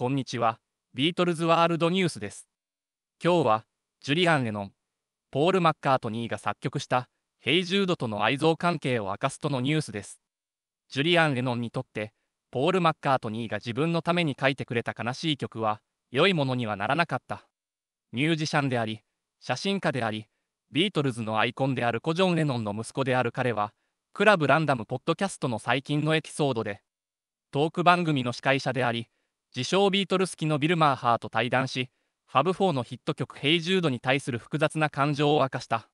こんにちは、ビートルズワールドニュースです。今日は、ジュリアン・エノン、ポール・マッカートニーが作曲した、ヘイジュードとの愛憎関係を明かすとのニュースです。ジュリアン・エノンにとって、ポール・マッカートニーが自分のために書いてくれた悲しい曲は、良いものにはならなかった。ミュージシャンであり、写真家であり、ビートルズのアイコンであるコジョン・レノンの息子である彼は、クラブランダムポッドキャストの最近のエピソードで、トーク番組の司会者であり、自称ビートルスキのビルマーハーと対談し、ファブ4のヒット曲「ヘイジュード」に対する複雑な感情を明かした。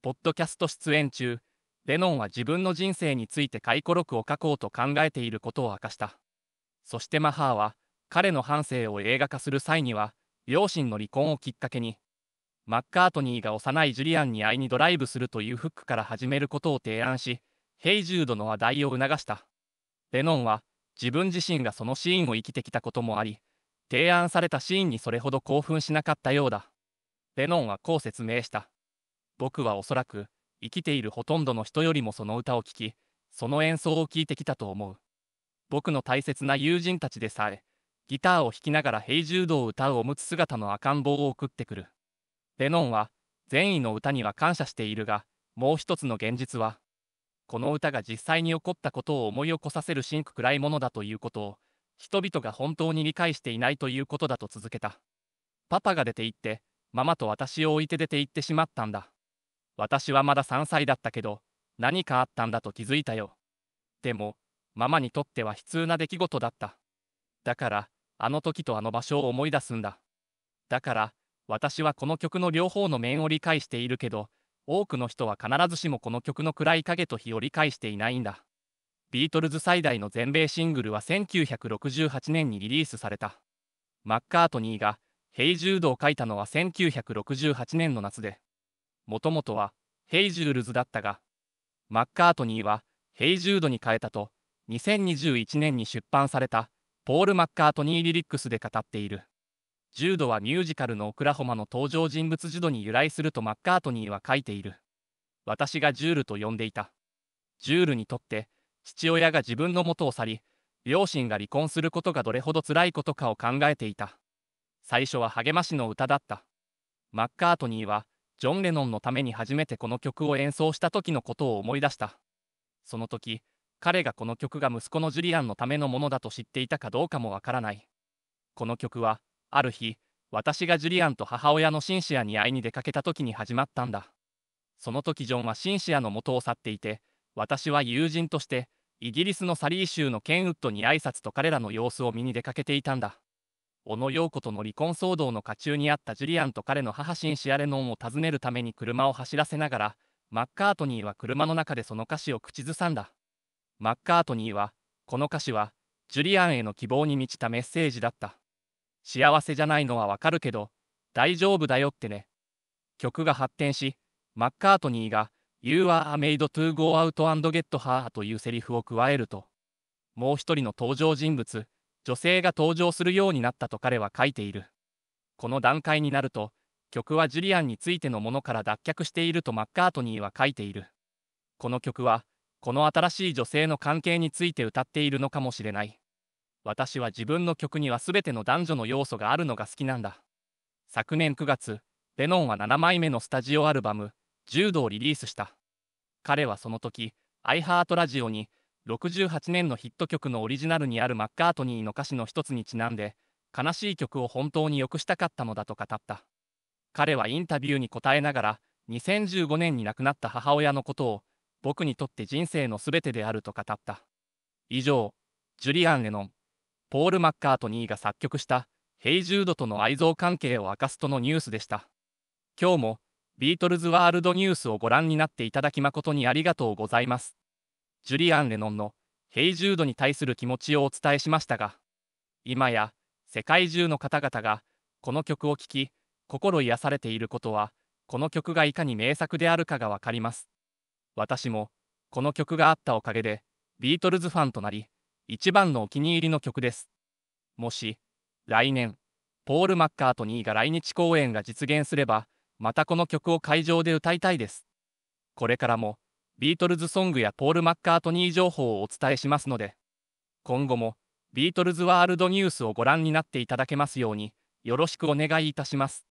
ポッドキャスト出演中、レノンは自分の人生について回顧録を書こうと考えていることを明かした。そしてマハーは、彼の半生を映画化する際には、両親の離婚をきっかけに、マッカートニーが幼いジュリアンに会いにドライブするというフックから始めることを提案し、ヘイジュードの話題を促した。レノンは、自分自身がそのシーンを生きてきたこともあり提案されたシーンにそれほど興奮しなかったようだレノンはこう説明した僕はおそらく生きているほとんどの人よりもその歌を聴きその演奏を聴いてきたと思う僕の大切な友人たちでさえギターを弾きながら平柔道を歌うおむつ姿の赤ん坊を送ってくるレノンは善意の歌には感謝しているがもう一つの現実はこの歌が実際に起こったことを思い起こさせる深く暗いものだということを、人々が本当に理解していないということだと続けた。パパが出て行って、ママと私を置いて出て行ってしまったんだ。私はまだ3歳だったけど、何かあったんだと気づいたよ。でも、ママにとっては悲痛な出来事だった。だから、あの時とあの場所を思い出すんだ。だから、私はこの曲の両方の面を理解しているけど、多くの人は必ずしもこの曲の暗い影と日を理解していないんだ。ビートルズ最大の全米シングルは1968年にリリースされた。マッカートニーが「ヘイジュード」を書いたのは1968年の夏で、もともとは「ヘイジュールズ」だったが、マッカートニーは「ヘイジュード」に変えたと、2021年に出版されたポール・マッカートニー・リリックスで語っている。ードはミュージカルのオクラホマの登場人物ジュドに由来するとマッカートニーは書いている。私がジュールと呼んでいた。ジュールにとって、父親が自分の元を去り、両親が離婚することがどれほど辛いことかを考えていた。最初は励ましの歌だった。マッカートニーは、ジョン・レノンのために初めてこの曲を演奏した時のことを思い出した。その時、彼がこの曲が息子のジュリアンのためのものだと知っていたかどうかもわからない。この曲は、ある日、私がジュリアンと母親のシンシアに会いに出かけた時に始まったんだ。その時ジョンはシンシアの元を去っていて、私は友人として、イギリスのサリー州のケンウッドに挨拶と彼らの様子を見に出かけていたんだ。小野陽子との離婚騒動の渦中にあったジュリアンと彼の母シンシアレノンを訪ねるために車を走らせながら、マッカートニーは車の中でその歌詞を口ずさんだ。マッカートニーは、この歌詞は、ジュリアンへの希望に満ちたメッセージだった。幸せじゃないのはわかるけど、大丈夫だよってね。曲が発展し、マッカートニーが、You are made to go out and get her というセリフを加えると、もう一人の登場人物、女性が登場するようになったと彼は書いている。この段階になると、曲はジュリアンについてのものから脱却しているとマッカートニーは書いている。この曲は、この新しい女性の関係について歌っているのかもしれない。私は自分の曲には全ての男女の要素があるのが好きなんだ。昨年9月、レノンは7枚目のスタジオアルバム、柔道をリリースした。彼はその時、アイハートラジオに、68年のヒット曲のオリジナルにあるマッカートニーの歌詞の一つにちなんで、悲しい曲を本当に良くしたかったのだと語った。彼はインタビューに答えながら、2015年に亡くなった母親のことを、僕にとって人生のすべてであると語った。以上、ジュリアン・レノン。ポール・マッカートニーが作曲したヘイジュードとの愛憎関係を明かすとのニュースでした。今日もビートルズワールドニュースをご覧になっていただき誠にありがとうございます。ジュリアン・レノンのヘイジュードに対する気持ちをお伝えしましたが、今や世界中の方々がこの曲を聴き、心癒されていることは、この曲がいかに名作であるかがわかります。私も、この曲があったおかげで、ビートルズファンとなり、一番のお気に入りの曲です。もし、来年、ポール・マッカートニーが来日公演が実現すれば、またこの曲を会場で歌いたいです。これからも、ビートルズソングやポール・マッカートニー情報をお伝えしますので、今後も、ビートルズワールドニュースをご覧になっていただけますように、よろしくお願いいたします。